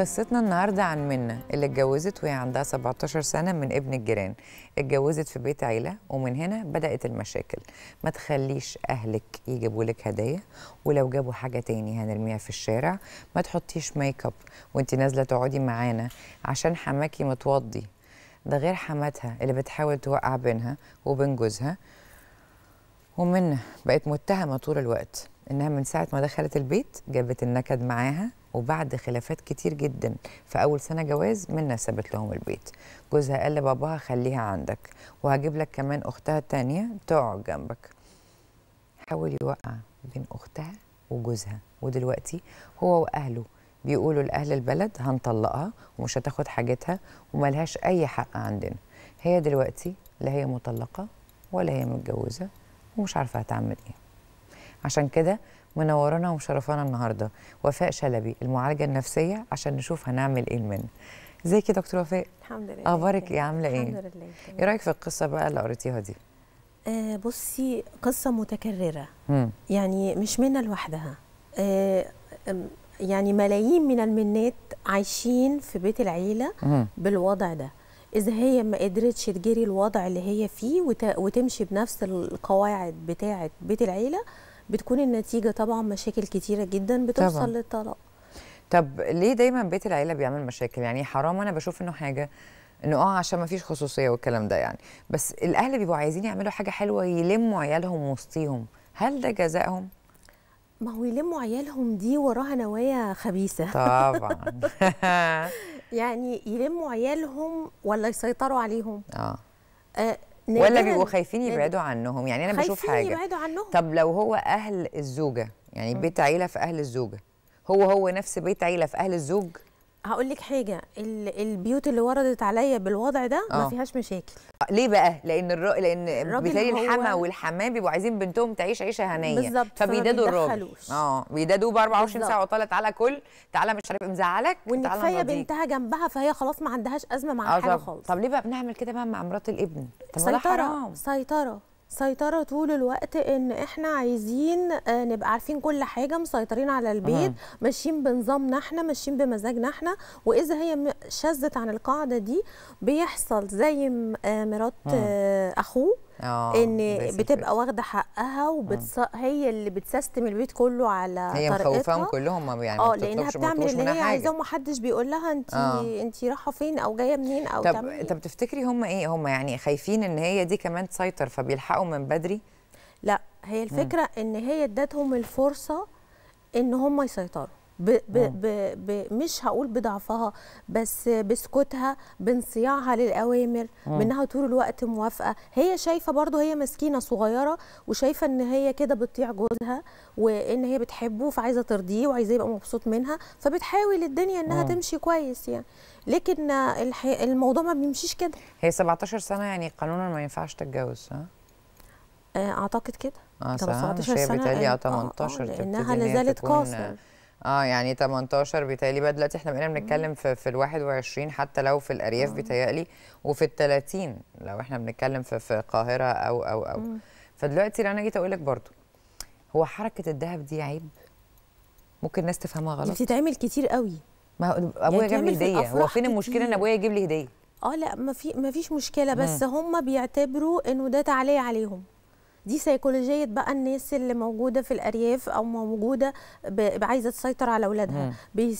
قصتنا النهارده عن منة اللي اتجوزت وهي عندها 17 سنه من ابن الجيران اتجوزت في بيت عيله ومن هنا بدات المشاكل ما تخليش اهلك يجيبوا لك هدايا ولو جابوا حاجه تاني هنرميها في الشارع ما تحطيش ميك اب وانت نازله تقعدي معانا عشان حماكي متوضي ده غير حماتها اللي بتحاول توقع بينها وبين جوزها ومنة بقت متهمه طول الوقت انها من ساعه ما دخلت البيت جابت النكد معاها وبعد خلافات كتير جدا في أول سنة جواز منا سابت لهم البيت جوزها قال لباباها خليها عندك وهجيب لك كمان أختها التانية تقعد جنبك حاول يوقع بين أختها وجوزها ودلوقتي هو وأهله بيقولوا لأهل البلد هنطلقها ومش هتاخد حاجتها وملهاش أي حق عندنا هي دلوقتي لا هي مطلقة ولا هي متجوزة ومش عارفة هتعمل إيه عشان كده منورانا ومشرفانا النهارده وفاء شلبي المعالجه النفسيه عشان نشوف هنعمل ايه لمن ازيك يا دكتوره وفاء الحمد لله اخبارك ايه عامله ايه الحمد لله ايه رايك في القصه بقى اللي قريتيها دي آه بصي قصه متكرره مم. يعني مش منا لوحدها آه يعني ملايين من المنات عايشين في بيت العيله مم. بالوضع ده اذا هي ما قدرتش تجري الوضع اللي هي فيه وتمشي بنفس القواعد بتاعه بيت العيله بتكون النتيجه طبعا مشاكل كتيره جدا بتوصل للطلاق طب ليه دايما بيت العيله بيعمل مشاكل يعني حرام انا بشوف انه حاجه انه اه عشان ما فيش خصوصيه والكلام ده يعني بس الاهل بيبقوا عايزين يعملوا حاجه حلوه يلموا عيالهم وسطيهم هل ده جزائهم ما هو يلموا عيالهم دي وراها نوايا خبيثه طبعا يعني يلموا عيالهم ولا يسيطروا عليهم اه, آه ولا بيبقوا خايفين يبعدوا عنهم يعني انا بشوف حاجه يبعدوا عنهم طب لو هو اهل الزوجه يعني بيت عيله في اهل الزوجه هو هو نفس بيت عيله في اهل الزوج هقول لك حاجه البيوت اللي وردت عليا بالوضع ده أوه. ما آه. فيهاش مشاكل آه، ليه بقى لان الر... لان بتلاقي الحما والحمام بيبقوا عايزين بنتهم تعيش عيشه هنيه بالظبط فبيدادوا الراجل اه بيدادوا ب 24 ساعه وطالع تعالى كل تعالى مش عارف مزعلك وان كفايه بنتها جنبها فهي خلاص ما عندهاش ازمه مع آه، حاجه خالص طب ليه بقى بنعمل كده بقى مع مرات الابن سيطره سيطره سيطرة طول الوقت ان احنا عايزين آه، نبقى عارفين كل حاجة مسيطرين على البيت آه. ماشيين بنظامنا احنا ماشيين بمزاجنا احنا واذا هي شذت عن القاعدة دي بيحصل زي آه، مرات آه. آه، اخوه أوه. ان بتبقى واخده حقها وبتص... هي اللي بتسيستم البيت كله على هي طريقتها هي مخوفاهم كلهم يعني اه لانها بتعمل اللي هي عايزاه ومحدش بيقول لها انت آه. انت رايحه فين او جايه منين او طب تعملين. إيه. طب تفتكري هم ايه هم يعني خايفين ان هي دي كمان تسيطر فبيلحقوا من بدري لا هي الفكره مم. ان هي ادتهم الفرصه ان هم يسيطروا ب ب اه. ب ب مش هقول بضعفها بس بسكوتها بانصياعها للاوامر بانها اه. طول الوقت موافقه هي شايفه برضو هي مسكينه صغيره وشايفه ان هي كده بتطيع جوزها وان هي بتحبه فعايزه ترضيه وعايزاه يبقى مبسوط منها فبتحاول الدنيا انها مم. اه. تمشي كويس يعني لكن الموضوع ما بيمشيش كده هي 17 سنه يعني قانونا ما ينفعش تتجوز ها اعتقد كده اه 17 سنه هي بتهيألي 18 آه آه لانها لازالت زالت قاصر اه يعني 18 بيتهيألي بقى دلوقتي احنا بقينا بنتكلم في في ال 21 حتى لو في الارياف آه. بيتهيألي وفي ال 30 لو احنا بنتكلم في في القاهره او او او مم. فدلوقتي انا جيت اقول لك برضو هو حركه الذهب دي عيب ممكن الناس تفهمها غلط بتتعمل كتير قوي ما هو ابويا يعني جاب لي هديه هو فين المشكله ان ابويا يجيب لي هديه اه لا ما في ما فيش مشكله بس هم بيعتبروا انه ده تعليه عليهم دي سيكولوجيه بقى الناس اللي موجوده في الارياف او موجوده عايزه تسيطر على اولادها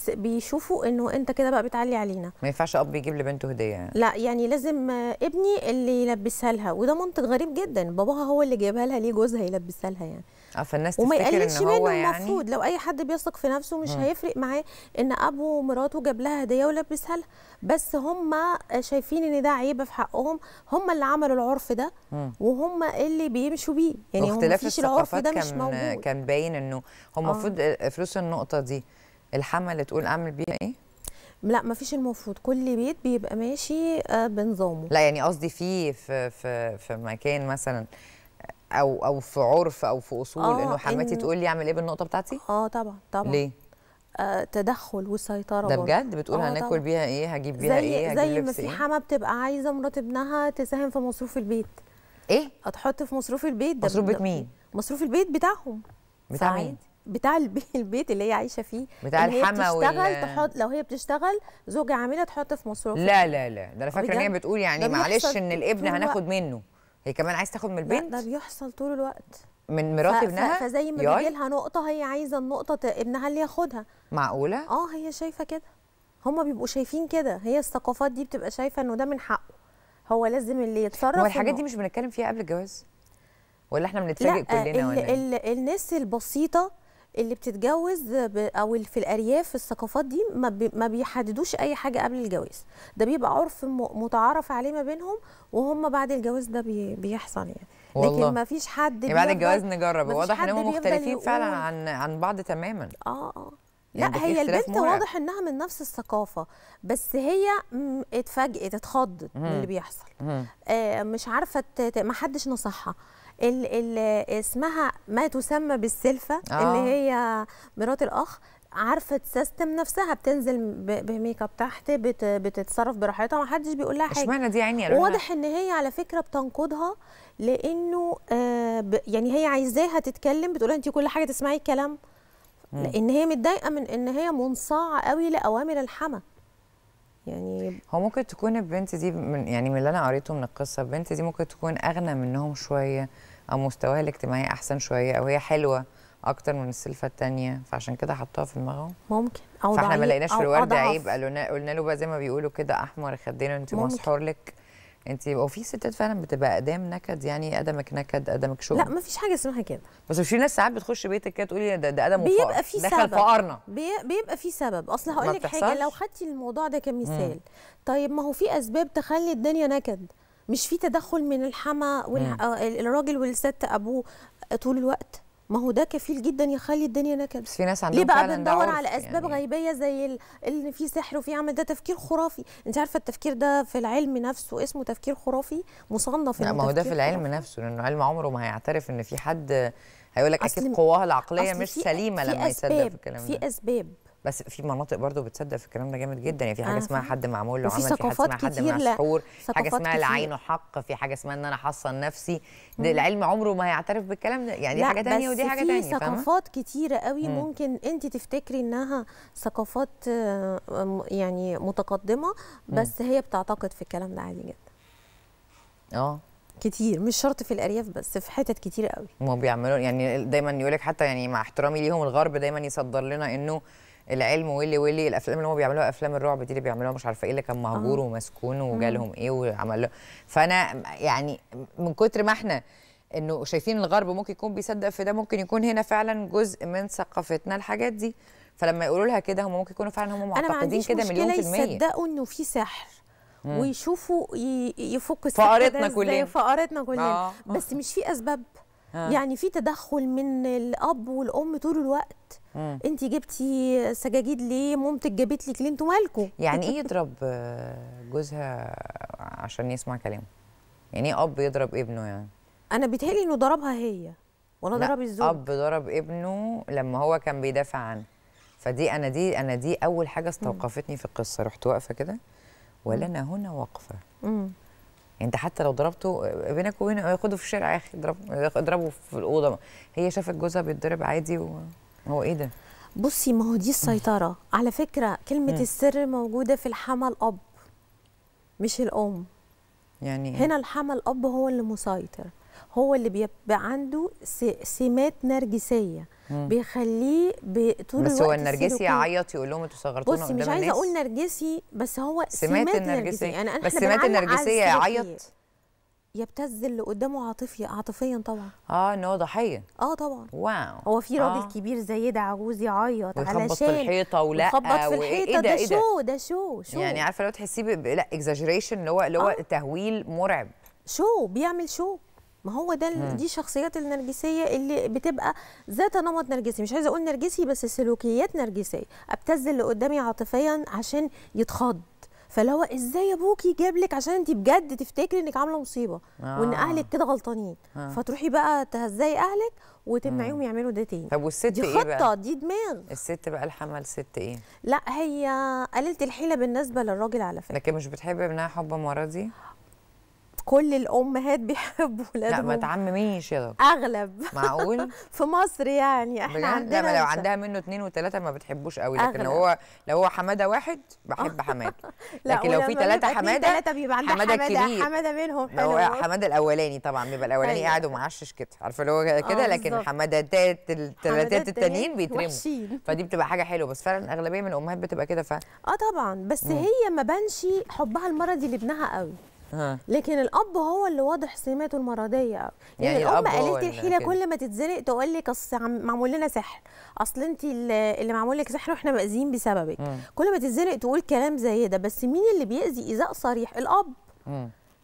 بيشوفوا انه انت كده بقى بتعلي علينا ما ينفعش اب يجيب لبنته هديه يعني. لا يعني لازم ابني اللي يلبسها لها وده منطق غريب جدا باباها هو اللي جايبها لها ليه جوزها يلبسها لها يعني اه فالناس وما يقللش منه يعني... المفروض لو اي حد بيثق في نفسه مش م. هيفرق معاه ان ابوه ومراته جاب لها هديه ولبسها لها بس هم شايفين ان ده عيب في حقهم هم اللي عملوا العرف ده وهم اللي بيمشوا بيه يعني اختلاف العرف ده مش موجود. كان باين انه هو آه. المفروض آه. فلوس النقطه دي الحمل تقول اعمل بيها ايه لا ما فيش المفروض كل بيت بيبقى ماشي آه، بنظامه لا يعني قصدي في في في مكان مثلا او او في عرف او في اصول آه انه حماتي إن... تقول لي اعمل ايه بالنقطه بتاعتي اه طبعا طبعا ليه آه تدخل وسيطره ده بجد بتقول آه هناكل بيها ايه هجيب بيها زي ايه هجيب زي ما في إيه؟ حما بتبقى عايزه مرات ابنها تساهم في مصروف البيت ايه هتحط في مصروف البيت ده مصروف بيت مين مصروف البيت بتاعهم بتاع مين بتاع البيت اللي هي عايشه فيه بتاع الحما وال تحط لو هي بتشتغل زوجها عامله تحط في مصروف لا لا لا ده انا فاكره ان هي بتقول يعني معلش ان الابن هناخد منه هي كمان عايز تاخد من البنت ده بيحصل طول الوقت من مرات ف... ابنها فزي ما بيجي لها نقطه هي عايزه النقطه ابنها اللي ياخدها معقوله اه هي شايفه كده هما بيبقوا شايفين كده هي الثقافات دي بتبقى شايفه انه ده من حقه هو لازم اللي يتصرف هو الحاجات دي مش بنتكلم فيها قبل الجواز ولا احنا بنتفاجئ كلنا ولا إيه؟ ال ال الناس البسيطه اللي بتتجوز او في الارياف الثقافات دي ما بيحددوش اي حاجه قبل الجواز ده بيبقى عرف متعارف عليه ما بينهم وهم بعد الجواز ده بيحصل يعني والله. لكن ما فيش حد يعني بعد الجواز نجرب واضح انهم مختلفين فعلا عن عن بعض تماما اه اه يعني لا هي البنت مرعب. واضح انها من نفس الثقافه بس هي اتفاجئت اتخضت من اللي بيحصل آه مش عارفه ما حدش نصحها اللي اسمها ما تسمى بالسلفه آه. اللي هي مرات الاخ عارفه تسيستم نفسها بتنزل بميك اب تحت بت بتتصرف براحتها محدش بيقول لها حاجه اشمعنى دي يعني واضح ان هي على فكره بتنقضها لانه آه يعني هي عايزاها تتكلم بتقول انت كل حاجه تسمعي الكلام لان هي متضايقه من ان هي منصاعه قوي لاوامر الحما يعني هو ممكن تكون البنت دي من يعني من اللي انا قريته من القصه البنت دي ممكن تكون اغنى منهم شويه او مستواها الاجتماعي احسن شويه او هي حلوه اكتر من السلفه الثانيه فعشان كده حطوها في دماغه ممكن او فاحنا ما لقيناش في الورد عيب قلنا له بقى زي ما بيقولوا كده احمر خدينا انت مسحور لك انت وفي ستات فعلا بتبقى اقدام نكد يعني قدمك نكد قدمك شغل لا ما فيش حاجه اسمها كده بس في ناس ساعات بتخش بيتك كده تقولي ده ده قدم بيبقى في سبب دخل فقرنا بيبقى في سبب اصل هقول لك حاجه لو خدتي الموضوع ده كمثال مم. طيب ما هو في اسباب تخلي الدنيا نكد مش في تدخل من الحما والراجل آه، والست ابوه آه، طول الوقت ما هو ده كفيل جدا يخلي الدنيا نكد بس في ناس عندهم ليه بقى بندور على يعني. اسباب يعني... غيبيه زي ان في سحر وفي عمل ده تفكير خرافي انت عارفه التفكير ده في العلم نفسه اسمه تفكير خرافي مصنف لا ما هو ده في العلم خرافي. نفسه لانه علم عمره ما هيعترف ان في حد هيقول لك اكيد قواها العقليه مش سليمه لما يصدق في الكلام ده في اسباب بس في مناطق برضو بتصدق في الكلام ده جامد جدا يعني في حاجه آه. اسمها حد معمول له عمل في حاجه اسمها حد مسحور حاجه اسمها العين حق في حاجه اسمها ان انا حصن نفسي ده العلم عمره ما هيعترف بالكلام ده يعني دي حاجه تانية ودي حاجه تانية في ثقافات كتيره قوي مم. ممكن انت تفتكري انها ثقافات آه، يعني متقدمه بس مم. هي بتعتقد في الكلام ده عادي جدا اه كتير مش شرط في الارياف بس في حتت كتير قوي ما بيعملوا يعني دايما يقولك حتى يعني مع احترامي ليهم الغرب دايما يصدر لنا انه العلم واللي واللي الافلام اللي هم بيعملوها افلام الرعب دي اللي بيعملوها مش عارفه ايه اللي كان مهجور آه. ومسكون آه. وجالهم ايه وعمل فانا يعني من كتر ما احنا انه شايفين الغرب ممكن يكون بيصدق في ده ممكن يكون هنا فعلا جزء من ثقافتنا الحاجات دي فلما يقولوا لها كده هم ممكن يكونوا فعلا هم معتقدين كده مليون في المية يصدقوا انه في سحر ويشوفوا يفكوا فقرتنا كلنا فقرتنا كلنا آه. بس مش في اسباب يعني في تدخل من الاب والام طول الوقت انت جبتي سجاجيد ليه مامتك جابت لك ليه انتوا مالكم يعني ايه يضرب جوزها عشان يسمع كلامه يعني ايه اب يضرب ابنه يعني انا بيتهيألي انه ضربها هي ولا ضرب الزوج اب ضرب ابنه لما هو كان بيدافع عنه فدي انا دي انا دي اول حاجه استوقفتني في القصه رحت واقفه كده ولنا هنا وقفه يعني انت حتى لو ضربته بينك وبينه ياخده آه، في الشارع يا اخي اضربه في الاوضه هي شافت جوزها بيتضرب عادي وهو ايه ده بصي ما هو دي السيطره على فكره كلمه م. السر موجوده في الحمى الاب مش الام يعني إيه؟ هنا الحمى الاب هو اللي مسيطر هو اللي بيبقى عنده سمات نرجسيه بيخليه طول بس هو النرجسي يعيط يقول لهم انتوا صغرتونا قدام الناس بص مش عايزه اقول نرجسي بس هو سمات, سمات النرجسيه يعني انا بس سمات النرجسيه يعيط يبتز اللي قدامه عاطفيا عاطفيا طبعا اه ان هو ضحيه اه طبعا واو هو في راجل آه. كبير زي ده عجوز يعيط علشان في الحيطه ولا يخبط في الحيطه إيه ده, ده شو ده شو شو يعني عارفه لو تحسيه لا اكزاجريشن اللي هو اللي هو آه. تهويل مرعب شو بيعمل شو ما هو ده مم. دي الشخصيات النرجسيه اللي بتبقى ذات نمط نرجسي مش عايزه اقول نرجسي بس سلوكيات نرجسيه ابتز اللي قدامي عاطفيا عشان يتخض فاللي هو ازاي ابوكي جاب لك عشان انت بجد تفتكري انك عامله مصيبه آه. وان اهلك كده غلطانين آه. فتروحي بقى تهزقي اهلك وتمنعيهم يعملوا ده تاني طب والست دي إيه خطه إيه بقى؟ دي دماغ الست بقى الحمل ست ايه لا هي قللت الحيله بالنسبه للراجل على فكره لكن مش بتحب ابنها حب مرضي كل الامهات بيحبوا ولادهم لا ما تعمميش يا دكتور اغلب معقول في مصر يعني احنا عندنا لو عندها منه اثنين وثلاثه ما بتحبوش قوي لكن لو هو لو هو حماده واحد بحب حماده لكن لو في ثلاثه حماده ثلاثه بيبقى عندها حماده كبير حماده منهم حلو هو حماده الاولاني طبعا بيبقى الاولاني أيوة. قاعد ومعشش كده عارفه اللي هو كده آه، لكن حمادتات الثلاثات التانيين بيترموا فدي بتبقى حاجه حلوه بس فعلا الاغلبيه من الامهات بتبقى كده ف اه طبعا بس هي ما بانش حبها المرضي لابنها قوي لكن الاب هو اللي واضح سماته المرضيه يعني, يعني الام قليله الحيله كل ما تتزنق تقول لك اصل معمول لنا سحر اصل انت اللي معمول لك سحر واحنا مأذيين بسببك كل ما تتزنق تقول كلام زي ده بس مين اللي بيأذي ايذاء صريح الاب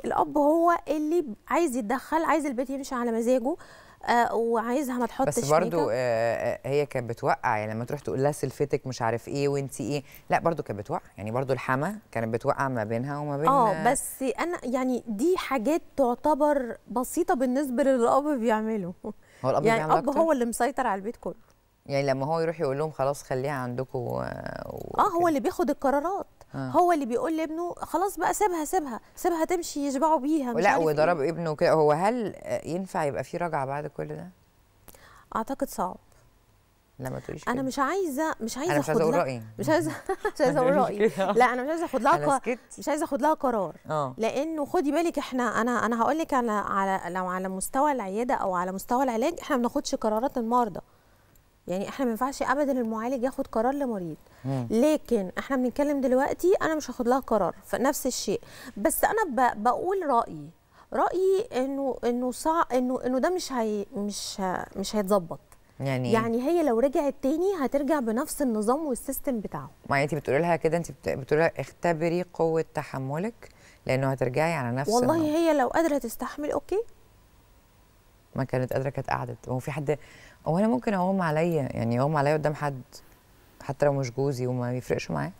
الاب هو اللي عايز يتدخل عايز البيت يمشي على مزاجه آه، وعايزها ما تحطش بس برضو آه،, آه هي كانت بتوقع يعني لما تروح تقول لها سلفتك مش عارف ايه وانت ايه لا برضو كانت بتوقع يعني برضو الحما كانت بتوقع ما بينها وما بين اه بس انا يعني دي حاجات تعتبر بسيطه بالنسبه للاب بيعمله هو الاب يعني الاب هو اللي مسيطر على البيت كله يعني لما هو يروح يقول لهم خلاص خليها عندكم و... اه هو اللي بياخد القرارات آه. هو اللي بيقول لابنه خلاص بقى سيبها سيبها سيبها تمشي يشبعوا بيها مش لا وضرب إيه؟ ابنه كده هو هل ينفع يبقى في رجعه بعد كل ده اعتقد صعب لا ما تقوليش انا مش عايزه مش عايزه اخد لها رأيي. مش عايزه مش عايزه اقول رايي لا انا مش عايزه اخد لها ق... مش عايزه اخد لها قرار أوه. لانه خدي بالك احنا انا انا هقول لك على على لو على مستوى العياده او على مستوى العلاج احنا ما بناخدش قرارات المرضى يعني احنا ما ينفعش ابدا المعالج ياخد قرار لمريض مم. لكن احنا بنتكلم دلوقتي انا مش هاخد لها قرار فنفس الشيء بس انا بقول رايي رايي انه انه صع انه انه ده مش هي مش ه... مش هيتظبط يعني إيه؟ يعني هي لو رجعت تاني هترجع بنفس النظام والسيستم بتاعه ما انت بتقولي لها كده انت بتقولي لها اختبري قوه تحملك لانه هترجعي على نفس والله النظام. هي لو قادره تستحمل اوكي ما كانت قادره كانت قعدت هو في حد هو انا ممكن اقوم عليا يعني اقوم عليا قدام حد حتى لو مش جوزي وما يفرقش معاه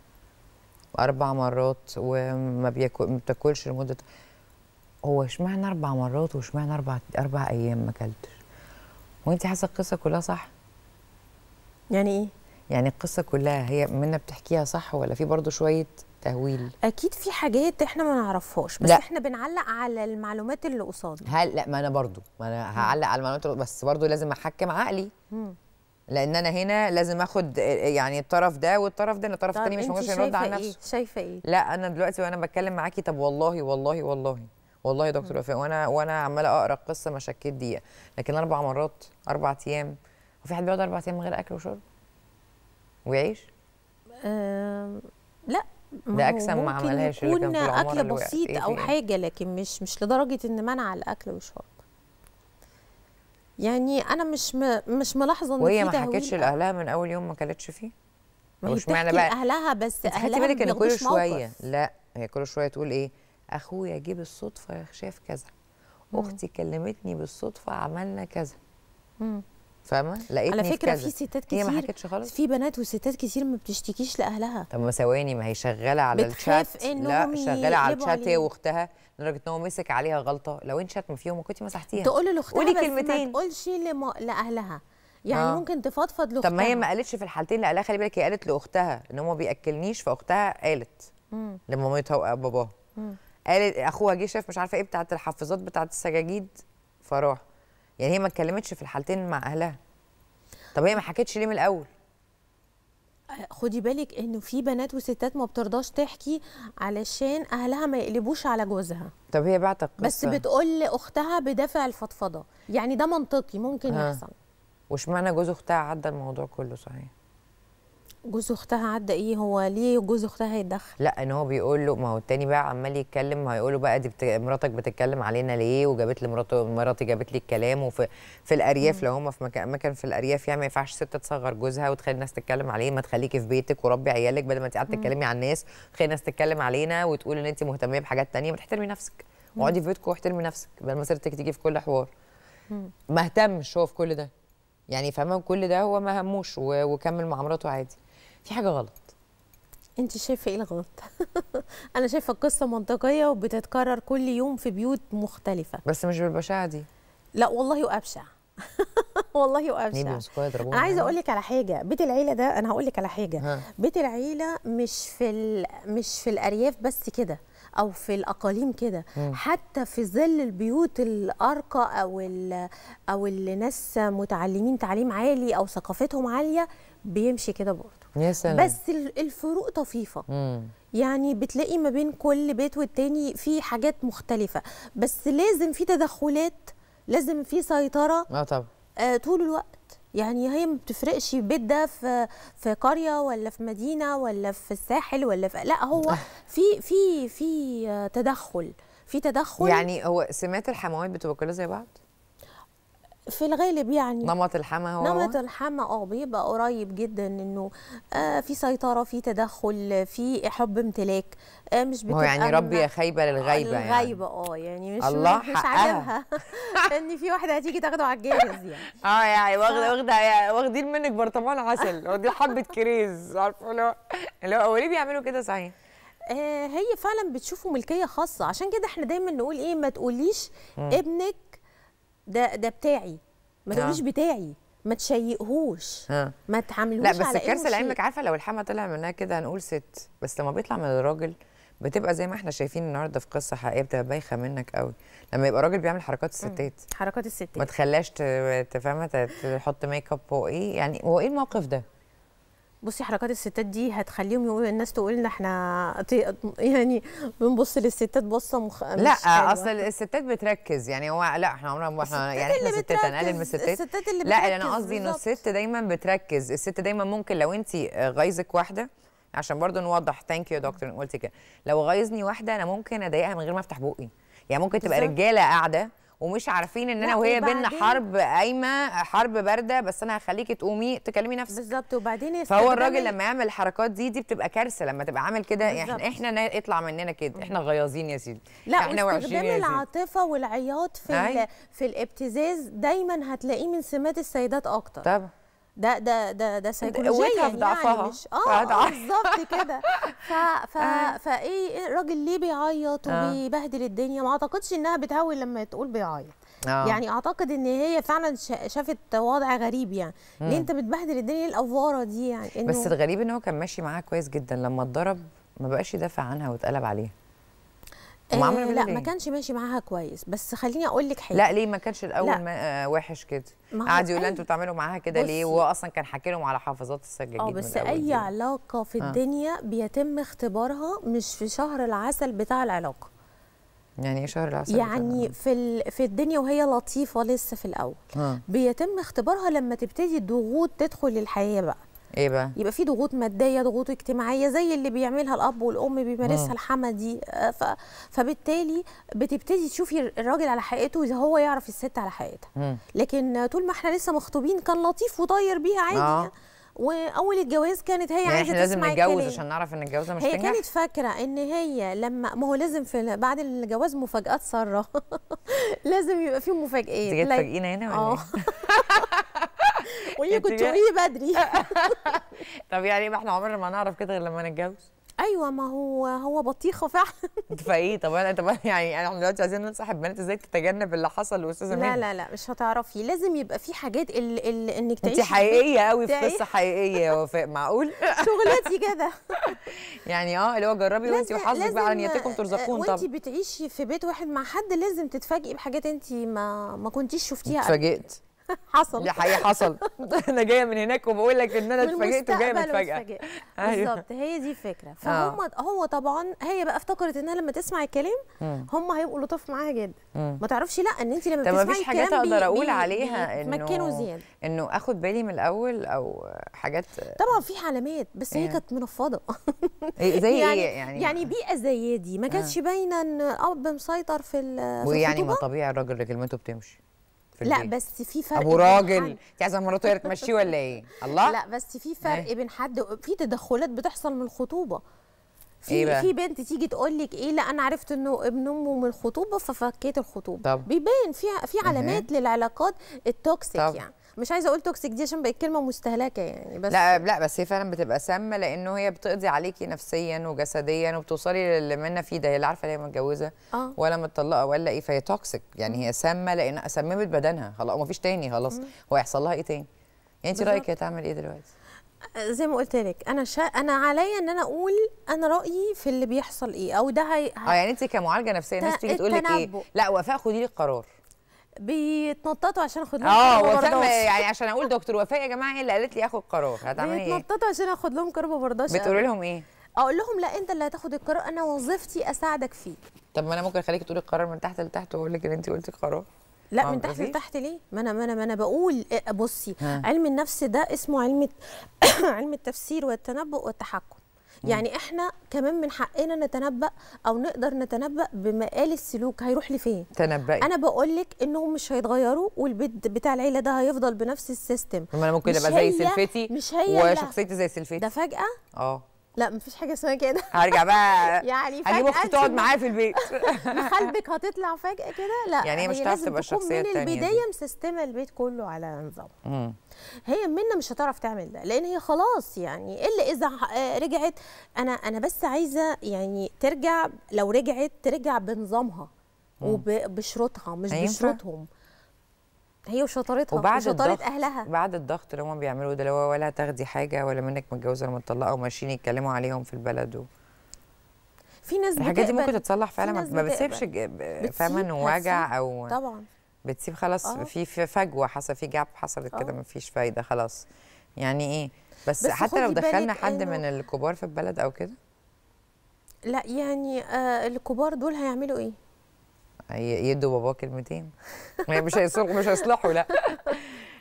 اربع مرات وما بياكل ما بتاكلش لمده هو اشمعنى اربع مرات واشمعنى اربع اربع ايام ما اكلتش وانت حاسه القصه كلها صح يعني ايه يعني القصه كلها هي منا بتحكيها صح ولا في برضه شويه تهويل اكيد في حاجات احنا ما نعرفهاش بس لا. احنا بنعلق على المعلومات اللي قصادنا هل لا ما انا برضو ما انا هعلق على المعلومات بس برضو لازم احكم عقلي مم. لان انا هنا لازم اخد يعني الطرف ده والطرف ده الطرف الثاني مش موجود يرد على نفسه إيه؟ شايفه ايه لا انا دلوقتي وانا بتكلم معاكي طب والله والله والله والله يا دكتور وفاء وانا وانا عماله اقرا القصه ما شكيت دقيقه لكن اربع مرات اربع ايام وفي حد بيقعد اربع ايام من غير اكل وشرب ويعيش أم... لا ده اجسام ما عملهاش اللي كان في اكل بسيط إيه او حاجه لكن مش مش لدرجه ان منع الاكل والشرب يعني انا مش م... مش ملاحظه ان وهي ما حكتش لاهلها من اول يوم ما كلتش فيه ما مش معنى بقى اهلها بس اهلها خدي بالك ان كل شويه لا هي كل شويه تقول ايه اخويا جه بالصدفه شاف كذا اختي كلمتني بالصدفه عملنا كذا مم. فاهمه لقيت على فكره في, في ستات كتير هي ما حكتش خالص في بنات وستات كتير ما بتشتكيش لاهلها طب ما ثواني ما هي شغاله على الشات لا شغاله على الشات هي واختها لدرجه ان هو مسك عليها غلطه لو انت ما فيهم وكنت مسحتيها تقول لاختها قولي كلمتين ما تقولش لاهلها يعني آه. ممكن تفضفض لاختها طب ما هي ما قالتش في الحالتين لا خلي بالك هي قالت لاختها ان هو ما بياكلنيش فاختها قالت لمامتها وباباها قالت اخوها جه شاف مش عارفه ايه بتاعت الحفاظات بتاعت السجاجيد فراح يعني هي ما اتكلمتش في الحالتين مع اهلها طب هي ما حكتش ليه من الاول خدي بالك انه في بنات وستات ما بترضاش تحكي علشان اهلها ما يقلبوش على جوزها طب هي بعت القصه بس بتقول لاختها بدافع الفضفضه يعني ده منطقي ممكن يحصل وش معنى جوز اختها عدى الموضوع كله صحيح جوز اختها عدى ايه هو ليه جوز اختها هيتدخل لا ان هو بيقول له ما هو التاني بقى عمال يتكلم هيقول له بقى دي بت... مراتك بتتكلم علينا ليه وجابت لي مراته مراتي جابت لي الكلام وفي في الارياف لو هم في مكان مكان في الارياف يعني ما ينفعش ست تصغر جوزها وتخلي الناس تتكلم عليه ما تخليكي في بيتك وربي عيالك بدل ما انت قاعده تتكلمي على الناس تخلي الناس تتكلم علينا وتقول ان انت مهتميه بحاجات ثانيه ما تحترمي نفسك اقعدي في بيتك واحترمي نفسك بدل ما سيرتك تيجي في كل حوار ما اهتمش هو في كل ده يعني فاهمه كل ده هو ما هموش وكمل مع مراته عادي في حاجه غلط انت شايفه ايه الغلط انا شايفه القصه منطقيه وبتتكرر كل يوم في بيوت مختلفه بس مش بالبشاعه دي لا والله وابشع والله وابشع انا عايزه اقول لك على حاجه بيت العيله ده انا هقول لك على حاجه بيت العيله مش في ال... مش في الارياف بس كده او في الاقاليم كده حتى في ظل البيوت الارقى او ال... او اللي ناس متعلمين تعليم عالي او ثقافتهم عاليه بيمشي كده برضه يا سلام. بس الفروق طفيفه مم. يعني بتلاقي ما بين كل بيت والتاني في حاجات مختلفه بس لازم في تدخلات لازم في سيطره اه طبعا آه طول الوقت يعني هي ما بتفرقش البيت ده في في قريه ولا في مدينه ولا في الساحل ولا في لا هو في في في تدخل في تدخل يعني هو سمات الحموات بتبقى كلها زي بعض في الغالب يعني نمط الحمى هو نمط الحمى اه بيبقى قريب جدا انه آه في سيطره في تدخل في حب امتلاك آه مش بتبقى هو يعني ربي يا خايبه للغايبه يعني الغايبه اه يعني مش الله مش عاجبها ان في واحده هتيجي تاخده على الجاهز يعني اه يعني واخده واخده يعني واخدين منك برطمان عسل واخدين حبه كريز عارفه اللي هو اللي هو ليه بيعملوا كده صحيح آه، هي فعلا بتشوفه ملكيه خاصه عشان كده احنا دايما نقول ايه ما تقوليش م. ابنك ده ده بتاعي ما آه. تقوليش بتاعي ما تشيقهوش آه. ما تعاملوش لا بس الكارثه لعلمك عارفه لو الحما طلع منها كده هنقول ست بس لما بيطلع من الراجل بتبقى زي ما احنا شايفين النهارده في قصه حقيقيه بتبقى بايخه منك قوي لما يبقى راجل بيعمل حركات الستات حركات الستات ما تخلاش تفهمها تحط ميك اب وايه يعني هو ايه الموقف ده بصي حركات الستات دي هتخليهم يقولوا الناس تقول لنا احنا يعني بنبص للستات بصه مخ... لا اصل الستات بتركز يعني هو لا احنا عمرنا ما احنا يعني احنا ستات هنقلل من الستات الستات اللي لا اللي يعني انا قصدي انه الست دايما بتركز الست دايما ممكن لو انت غايزك واحده عشان برضو نوضح ثانك يو دكتور قلتي كده لو غايزني واحده انا ممكن اضايقها من غير ما افتح بقي يعني ممكن تبقى رجاله قاعده ومش عارفين ان انا وهي بينا حرب قايمه حرب بارده بس انا هخليكي تقومي تكلمي نفسك بالظبط وبعدين فهو الراجل لما يعمل الحركات دي دي بتبقى كارثه لما تبقى عامل كده يعني احنا احنا يطلع مننا كده احنا غيظين يا سيدي لا احنا واستخدام العاطفه والعياط في في الابتزاز دايما هتلاقيه من سمات السيدات اكتر طبعا ده ده ده ده سيكولوجيا يعني, يعني مش اه, آه، بالظبط كده ف ف آه. فايه إيه الراجل ليه بيعيط آه. وبيبهدل الدنيا ما اعتقدش انها بتهون لما تقول بيعيط آه. يعني اعتقد ان هي فعلا شافت وضع غريب يعني ليه انت بتبهدل الدنيا ايه الافواره دي يعني بس الغريب ان هو كان ماشي معاها كويس جدا لما اتضرب ما بقاش يدافع عنها واتقلب عليها آه لا إيه؟ ما كانش ماشي معاها كويس بس خليني اقول لك حاجه لا ليه ما كانش الاول ما آه وحش كده قعد يقول انتوا بتعملوا معاها كده ليه وهو اصلا كان حاكي لهم على حافظات السجاجيد اه بس اي دي. علاقه في آه. الدنيا بيتم اختبارها مش في شهر العسل بتاع العلاقه يعني ايه شهر العسل يعني في في الدنيا وهي لطيفه لسه في الاول آه. بيتم اختبارها لما تبتدي الضغوط تدخل الحياه بقى ايه بقى يبقى في ضغوط ماديه ضغوط اجتماعيه زي اللي بيعملها الاب والام بيمارسها آه. الحما دي آه، ف... فبالتالي بتبتدي تشوفي الراجل على حقيقته اذا هو يعرف الست على حقيقتها لكن طول ما احنا لسه مخطوبين كان لطيف وطاير بيها عادي آه. واول الجواز كانت هي يعني عايزه احنا لازم نتجوز عشان نعرف ان الجوازه مش هي تنجح. كانت فاكره ان هي لما ما هو لازم في بعد الجواز مفاجات ساره لازم يبقى في مفاجات تيجي تفاجئينا هنا ولا آه. إيه؟ وهي كنت وهي بدري طب يعني ما احنا عمرنا ما نعرف كده غير لما نتجوز ايوه ما هو هو بطيخه فعلا فايه طب انا طب يعني احنا دلوقتي عايزين ننصح البنات ازاي تتجنب اللي حصل واستاذه لا لا لا مش هتعرفي لازم يبقى في حاجات ال ال انك تعيشي انت حقيقيه قوي في قصه ايه؟ حقيقيه يا وفاء معقول شغلتي كده يعني اه اللي هو جربي وانت وحظك بقى ان يتكم ترزقون آه، طب وانت بتعيشي في بيت واحد مع حد لازم تتفاجئي بحاجات انت ما ما كنتيش شفتيها اتفاجئت حصل دي حقيقه حصل انا جايه من هناك وبقول لك ان انا اتفاجئت وجايه متفاجئه أيوه. بالظبط هي دي الفكره فهم آه. هو طبعا هي بقى افتكرت انها لما تسمع الكلام هم هيبقوا لطاف معاها جدا ما تعرفش لا ان انت لما بتسمعي الكلام طب مفيش حاجات اقدر اقول عليها انه انه اخد بالي من الاول او حاجات طبعا في علامات بس هي إيه. كانت منفضه إيه، زي إيه يعني ايه يعني يعني بيئه زي دي ما كانتش آه. باينه ان اب مسيطر في ويعني ما طبيعي الراجل كلمته بتمشي في لا البيت. بس في فرق ابو راجل انت عايزه مراته تمشيه ولا ايه الله لا بس في فرق إيه؟ بين حد في تدخلات بتحصل من الخطوبه في إيه في بنت تيجي تقول لك ايه لا انا عرفت انه ابن امه من الخطوبه ففكيت الخطوبه طب. بيبان في في علامات للعلاقات التوكسيك يعني مش عايزه اقول توكسيك دي عشان بقت كلمه مستهلكه يعني بس لا لا بس هي فعلا بتبقى سامه لانه هي بتقضي عليكي نفسيا وجسديا وبتوصلي للي منا فيه ده هي اللي عارفه هي متجوزه آه. ولا متطلقه ولا ايه فهي توكسيك يعني هي سامه لان سممت بدنها خلاص ومفيش تاني خلاص هو هيحصل لها ايه تاني؟ يعني انت رايك هي تعمل ايه دلوقتي؟ أه، زي ما قلت لك انا شا... انا عليا ان انا اقول انا رايي في اللي بيحصل ايه او ده هي... اه يعني انت كمعالجه نفسيه الناس تيجي تقول لك ايه لا وفاء خدي لي القرار بيتنططوا عشان اخد لهم اه وسام يعني عشان اقول دكتور وفاء يا جماعه هي إيه اللي قالت لي اخد قرار هتعمل ايه؟ بيتنططوا عشان اخد لهم قرار ما برضاش بتقولي لهم ايه؟ اقول لهم لا انت اللي هتاخد القرار انا وظيفتي اساعدك فيه طب ما انا ممكن اخليك تقولي القرار من تحت لتحت واقول لك ان انت قلتي القرار لا من تحت لتحت ليه؟ ما انا ما انا ما انا بقول آه، بصي ها. علم النفس ده اسمه علم علم التفسير والتنبؤ والتحكم يعني احنا كمان من حقنا نتنبأ او نقدر نتنبأ بمقال السلوك هيروح لفين تنبأي انا بقول لك انهم مش هيتغيروا والبيت بتاع العيله ده هيفضل بنفس السيستم ما انا ممكن ابقى زي سلفتي مش هي وشخصيتي زي سلفتي ده فجأة اه لا مفيش حاجه اسمها كده هرجع بقى يعني هجيب اختي تقعد معايا في البيت مخالبك هتطلع فجاه كده لا يعني هي مش هتعرف تبقى الشخصيه الثانيه من البدايه مسيستمه البيت كله على نظام هي منا مش هتعرف تعمل ده لان هي خلاص يعني إيه الا اذا آه، رجعت انا انا بس عايزه يعني ترجع لو رجعت ترجع بنظامها وبشروطها مش بشروطهم هي وشطارتها وبعد وشطاره اهلها بعد الضغط اللي هم بيعملوه ده اللي هو ولا تاخدي حاجه ولا منك متجوزه ولا مطلقه وماشيين يتكلموا عليهم في البلد و... في ناس الحاجات دي ممكن تتصلح فعلا ما بتسيبش فاهمه انه وجع او طبعا بتسيب خلاص آه. في فجوه حصل في جاب حصلت كده آه. ما فيش فايده خلاص يعني ايه بس, بس حتى لو دخلنا حد من الكبار في البلد او كده لا يعني آه الكبار دول هيعملوا ايه يدوا باباه كلمتين يعني مش هيصلحوا مش هيصلحوا لا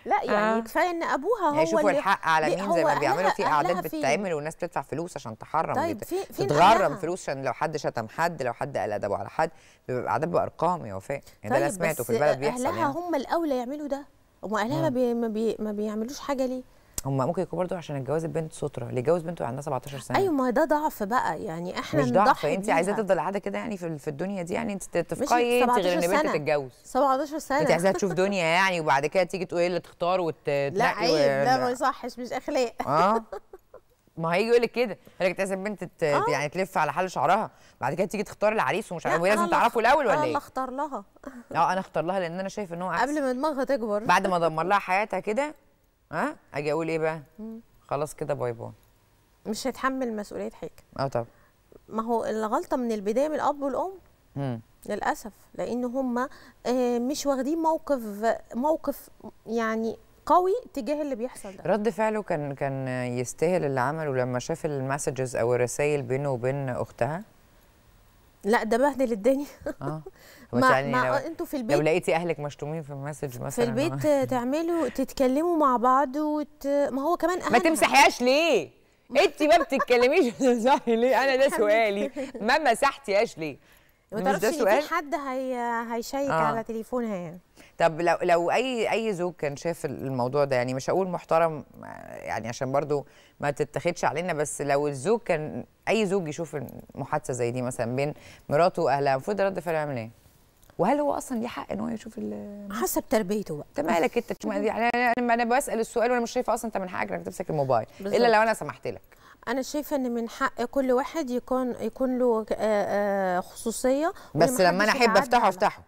لا يعني آه. كفايه ان ابوها يعني هو هيشوفوا الحق على مين زي ما بيعملوا في اعداد بتتعمل والناس بتدفع فلوس عشان تحرم طيب في في تتغرم فلوس عشان لو حد شتم حد لو حد قال ادبه على حد بيبقى اعداد بارقام يا وفاء يعني طيب ده اللي سمعته في البلد بيحصل اهلها يعني. هم الاولى يعملوا ده هم اهلها ما, نعم. بي ما, بي ما بيعملوش حاجه ليه هم ممكن يكون برضه عشان اتجوز البنت ستره اللي يتجوز بنته عندها 17 سنه ايوه ما هو ده ضعف بقى يعني احنا مش ضعف انت عايزه تفضل قاعده كده يعني في, الدنيا دي يعني انت تفقهي انت غير ان بنت تتجوز 17 سنه انت عايزاها تشوف دنيا يعني وبعد كده تيجي تقول اللي تختار وتلاقي لا عيب ده ما يصحش مش اخلاق اه ما هيجي يقول لك كده يقول لك لازم بنت ت... آه. يعني تلف على حل شعرها بعد كده تيجي تختار العريس ومش عارف إيه. لازم تعرفه الاول ولا ايه؟ انا اختار لها اه انا اختار لها لان انا شايف ان هو قبل ما دماغها تكبر بعد ما دمر لها حياتها كده ها اجي اقول ايه بقى خلاص كده باي باي مش هتحمل مسؤوليه حاجه اه طبعا ما هو الغلطه من البدايه من الاب والام مم. للاسف لان هم آه، مش واخدين موقف موقف يعني قوي تجاه اللي بيحصل ده رد فعله كان كان يستاهل اللي عمله لما شاف المسجز او الرسائل بينه وبين اختها لا ده بهدل الدنيا اه ما, يعني ما انتوا في البيت لو لقيتي اهلك مشتومين في المسج مثلا في البيت آه. تعملوا تتكلموا مع بعض وت... ما هو كمان أهم ما تمسحيهاش ليه؟ انت ما بتتكلميش بتمسحي ليه؟ انا ده سؤالي ما مسحتيهاش ليه؟ ما تعرفش ده سؤال في حد هي هيشيك آه. على تليفونها يعني طب لو لو اي اي زوج كان شاف الموضوع ده يعني مش هقول محترم يعني عشان برضو ما تتاخدش علينا بس لو الزوج كان اي زوج يشوف محادثه زي دي مثلا بين مراته واهلها المفروض رد فعله يعمل ايه؟ وهل هو اصلا ليه حق ان هو يشوف حسب تربيته بقى انت مالك انت يعني انا انا بسال السؤال وانا مش شايفه اصلا انت من حقك انك تمسك الموبايل بالزبط. الا لو انا سمحت لك انا شايفه ان من حق كل واحد يكون يكون له خصوصيه بس لما انا احب افتحه افتحه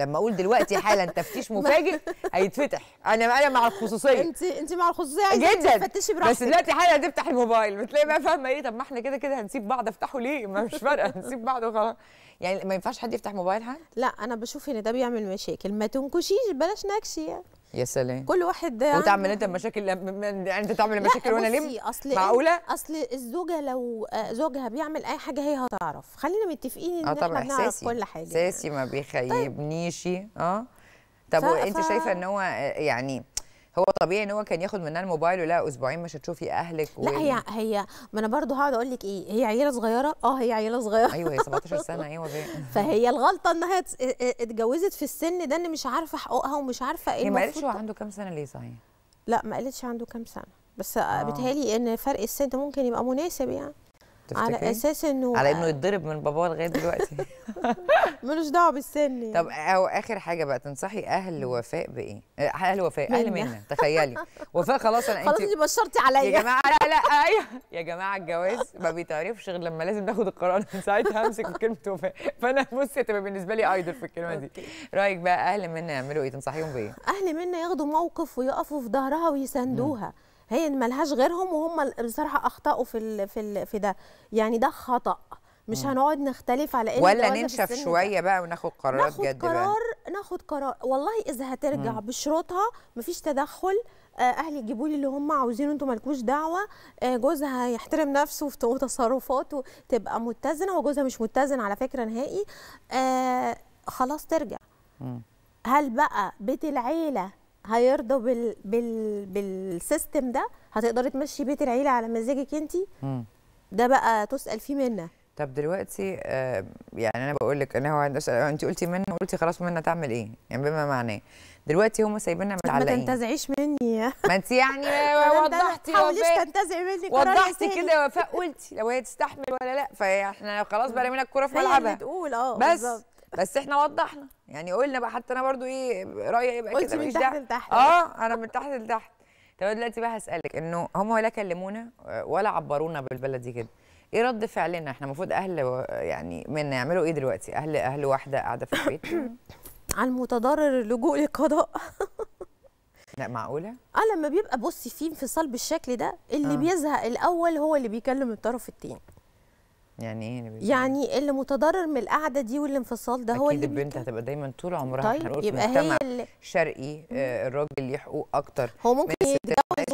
لما اقول دلوقتي حالا تفتيش مفاجئ هيتفتح انا انا مع الخصوصيه انت انت مع الخصوصيه عايزه جدا تفتشي براحتك بس دلوقتي حالا تفتح الموبايل بتلاقي بقى فاهمه ايه طب ما احنا كده كده هنسيب بعض افتحه ليه ما مش فارقه هنسيب بعض وخلاص يعني ما ينفعش حد يفتح موبايل حد لا انا بشوف ان ده بيعمل مشاكل ما تنكشيش بلاش نكشي يعني يا سلام كل واحد ده وتعمل انت مشاكل يعني انت تعمل مشاكل وانا ليه أصل معقوله اصل الزوجه لو آه، زوجها بيعمل اي حاجه هي هتعرف خلينا متفقين ان آه، احنا بنعرف كل حاجه احساسي يعني. ما بيخيبنيش طيب. اه طب ف... انت ف... شايفه ان هو آه، يعني هو طبيعي ان هو كان ياخد منها الموبايل ولا اسبوعين مش هتشوفي اهلك و... لا هي هي ما انا برضو هقعد اقول لك ايه هي عيله صغيره اه هي عيله صغيره ايوه هي 17 سنه ايوه بي. فهي الغلطه انها اتجوزت في السن ده ان مش عارفه حقوقها ومش عارفه ايه هي ما قالتش هو عنده كام سنه ليه صحيح لا ما قالتش عنده كام سنه بس آه. بتهالي ان فرق السن ممكن يبقى مناسب يعني تفتكري؟ على اساس انه على انه يتضرب من باباه لغايه دلوقتي ملوش دعوه بالسن يعني. طب او اخر حاجه بقى تنصحي اهل وفاء بايه؟ آه، اهل وفاء اهل منه تخيلي وفاء خلاص انا انت خلاص انت بشرتي عليا يا جماعه لا لا ايوه يا جماعه الجواز ما بيتعرفش غير لما لازم ناخد القرار من ساعتها امسك كلمه وفاء فانا بصي هتبقى بالنسبه لي ايدول في الكلمه دي رايك بقى اهل منه يعملوا ايه؟ تنصحيهم بايه؟ اهل منه ياخدوا موقف ويقفوا في ظهرها ويساندوها هي ملهاش غيرهم وهم بصراحه اخطاوا في الـ في الـ في ده يعني ده خطا مش هنقعد نختلف على ايه ولا ننشف شويه بقى وناخد قرارات ناخد جد قرار بقى. ناخد قرار والله اذا هترجع مم. بشروطها مفيش تدخل آه، اهلي يجيبوا لي اللي هم عاوزينه انتوا مالكوش دعوه آه، جوزها يحترم نفسه في تصرفاته تبقى متزنه وجوزها مش متزن على فكره نهائي آه، خلاص ترجع مم. هل بقى بيت العيله هيرضى بال... بال... بالسيستم ده هتقدري تمشي بيت العيله على مزاجك انت ده بقى تسال فيه منه طب دلوقتي آه، يعني انا بقول لك ان هو انت قلتي منه قلتي خلاص منه تعمل ايه يعني بما معناه دلوقتي هم سايبيننا متعلقين ما تنتزعيش مني ما انت يعني وضحتي ما تحاوليش تنتزعي مني وضحتي كده وفاء قلتي لو هي تستحمل ولا لا فاحنا خلاص بقى رمينا الكوره في ملعبها بتقول اه بس بالزبط. بس احنا وضحنا يعني قلنا بقى حتى انا برضو ايه رايي يبقى كده من تحت لتحت اه انا من تحت لتحت طب دلوقتي بقى هسالك انه هم ولا كلمونا ولا عبرونا بالبلدي كده ايه رد فعلنا احنا المفروض اهل يعني منا يعملوا ايه دلوقتي اهل اهل واحده قاعده في البيت على المتضرر اللجوء للقضاء لا معقوله اه لما بيبقى بصي في انفصال بالشكل ده اللي آه. بيزهق الاول هو اللي بيكلم الطرف الثاني يعني ايه يعني اللي متضرر من القعده دي والانفصال ده هو اللي البنت هتبقى دايما طول عمرها طيب يبقى هي اللي... شرقي آه، الراجل ليه حقوق اكتر هو ممكن يتجوز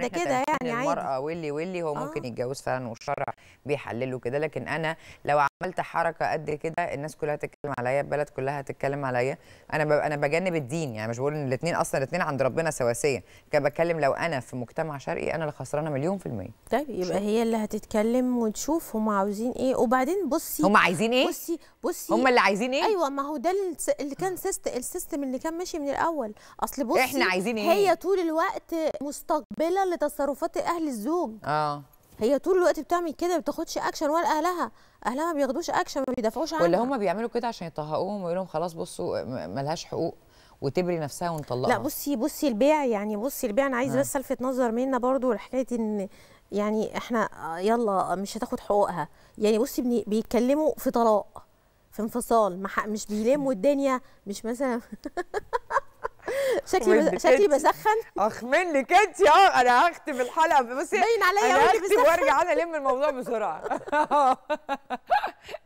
بعد كده يعني عادي المرأة واللي واللي هو آه. ممكن يتجوز فعلا والشرع بيحلله كده لكن أنا لو عملت حركة قد كده الناس كلها تتكلم عليا البلد كلها هتتكلم عليا أنا أنا بجنب الدين يعني مش بقول إن الاثنين أصلا الاثنين عند ربنا سواسية كان بتكلم لو أنا في مجتمع شرقي أنا اللي خسرانة مليون في المية طيب يبقى شو. هي اللي هتتكلم وتشوف هم عاوزين إيه وبعدين بصي هم عايزين إيه؟ بصي بصي هم اللي عايزين إيه؟ أيوه ما هو ده اللي كان سيستم السيستم اللي كان ماشي من الأول أصل بصي إحنا عايزين إيه؟ هي طول الوقت مستقبلة لتصرفات تصرفات اهل الزوج اه هي طول الوقت بتعمل كده ما بتاخدش اكشن ولا اهلها اهلها ما بياخدوش اكشن ما بيدافعوش عنها ولا هم بيعملوا كده عشان يطهقوهم ويقولوا لهم خلاص بصوا ملهاش حقوق وتبري نفسها ونطلقها لا بصي بصي البيع يعني بصي البيع انا عايزه آه. بس الفت نظر منا برضو لحكايه ان يعني احنا آه، يلا آه، مش هتاخد حقوقها يعني بصي بيتكلموا في طلاق في انفصال مش بيلموا الدنيا مش مثلا شكلي شكلي بسخن اخ منك انت اه انا هختم الحلقه بس باين عليا انا هختم وارجع انا الم الموضوع بسرعه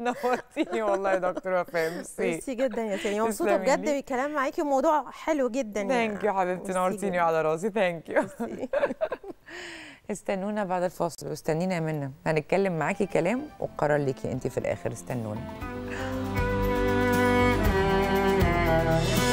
نورتيني والله يا دكتوره وفاء ميرسي جدا يا سيدي مبسوطه بجد بالكلام معاكي وموضوع حلو جدا ثانك يو حبيبتي نورتيني على راسي ثانك يو استنونا بعد الفاصل واستنينا يا منى هنتكلم معاكي كلام وقرار ليكي انت في الاخر استنونا